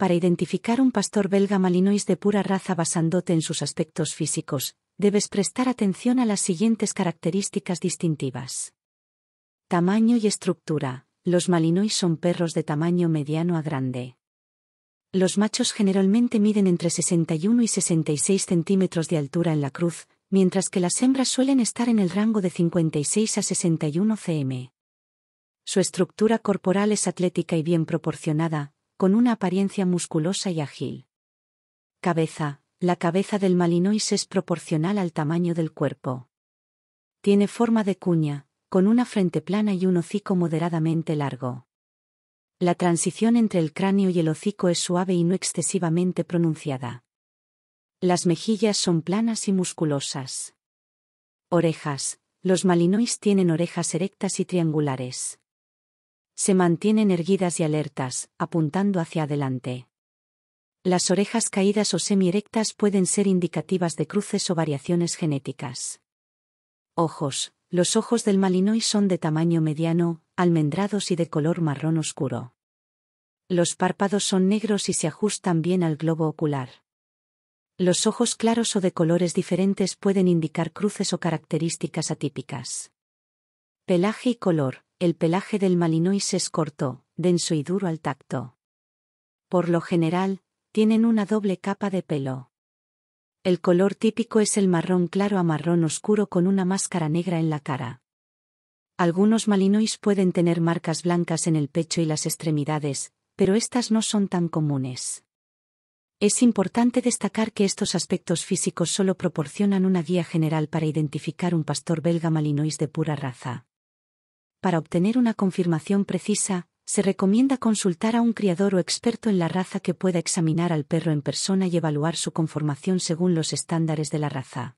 Para identificar un pastor belga malinois de pura raza basándote en sus aspectos físicos, debes prestar atención a las siguientes características distintivas. Tamaño y estructura. Los malinois son perros de tamaño mediano a grande. Los machos generalmente miden entre 61 y 66 centímetros de altura en la cruz, mientras que las hembras suelen estar en el rango de 56 a 61 cm. Su estructura corporal es atlética y bien proporcionada, con una apariencia musculosa y ágil. Cabeza. La cabeza del Malinois es proporcional al tamaño del cuerpo. Tiene forma de cuña, con una frente plana y un hocico moderadamente largo. La transición entre el cráneo y el hocico es suave y no excesivamente pronunciada. Las mejillas son planas y musculosas. Orejas. Los malinois tienen orejas erectas y triangulares se mantienen erguidas y alertas, apuntando hacia adelante. Las orejas caídas o semierectas pueden ser indicativas de cruces o variaciones genéticas. Ojos. Los ojos del malinois son de tamaño mediano, almendrados y de color marrón oscuro. Los párpados son negros y se ajustan bien al globo ocular. Los ojos claros o de colores diferentes pueden indicar cruces o características atípicas. Pelaje y color el pelaje del malinois es corto, denso y duro al tacto. Por lo general, tienen una doble capa de pelo. El color típico es el marrón claro a marrón oscuro con una máscara negra en la cara. Algunos malinois pueden tener marcas blancas en el pecho y las extremidades, pero estas no son tan comunes. Es importante destacar que estos aspectos físicos solo proporcionan una guía general para identificar un pastor belga malinois de pura raza para obtener una confirmación precisa, se recomienda consultar a un criador o experto en la raza que pueda examinar al perro en persona y evaluar su conformación según los estándares de la raza.